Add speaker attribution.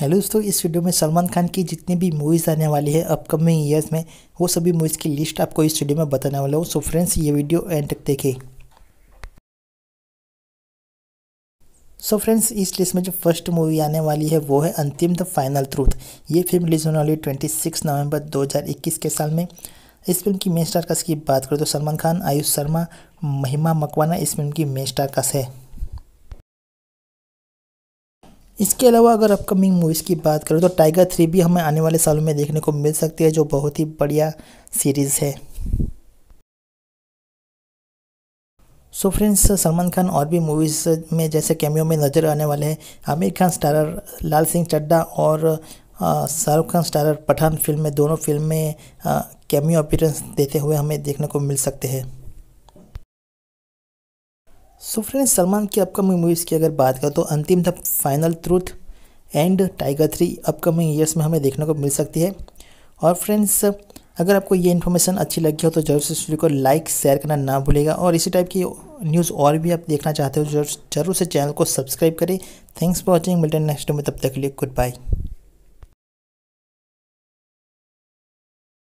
Speaker 1: hello दोस्तों इस video में सलमान खान की जितनी भी मूवीज़ आने वाली है अपकमिंग ईयर्स में वो सभी मूवीज़ की लिस्ट आपको इस वीडियो में बताने वाला हूँ सो फ्रेंड्स ये वीडियो एंड तक देखें सो so फ्रेंड्स इस लिस्ट में जो फर्स्ट मूवी आने वाली है वो है अंतिम द फाइनल ट्रूथ ये फिल्म रिलीज होने वाली ट्वेंटी सिक्स नवंबर दो के साल में इस फिल्म की मेन स्टार कास्ट की बात करें तो सलमान खान आयुष शर्मा महिमा मकवाना इस फिल्म की मेन स्टार कास्ट है इसके अलावा अगर अपकमिंग मूवीज़ की बात करें तो टाइगर थ्री भी हमें आने वाले सालों में देखने को मिल सकती है जो बहुत ही बढ़िया सीरीज़ है so so friends Salman Khan और भी मूवीज़ में जैसे कैमियो में नज़र आने वाले हैं आमिर खान स्टारर लाल सिंह चड्डा और शाहरुख खान स्टारर पठान फिल्म में दोनों फिल्म में कैमियो अपीयरेंस देते हुए हमें देखने को मिल सकते हैं सो फ्रेंड्स सलमान की अपकमिंग मूवीज़ की अगर बात करें तो अंतिम था final truth and Tiger three upcoming years में हमें देखने को मिल सकती है और फ्रेंड्स अगर आपको ये इन्फॉर्मेशन अच्छी लगी हो तो जरूर से इस वीडियो को लाइक शेयर करना ना भूलेगा और इसी टाइप की न्यूज़ और भी आप देखना चाहते हो जरूर से चैनल को सब्सक्राइब करें थैंक्स फॉर वॉचिंग मिल्टन नेक्स्ट में तब तक के लिए गुड बाय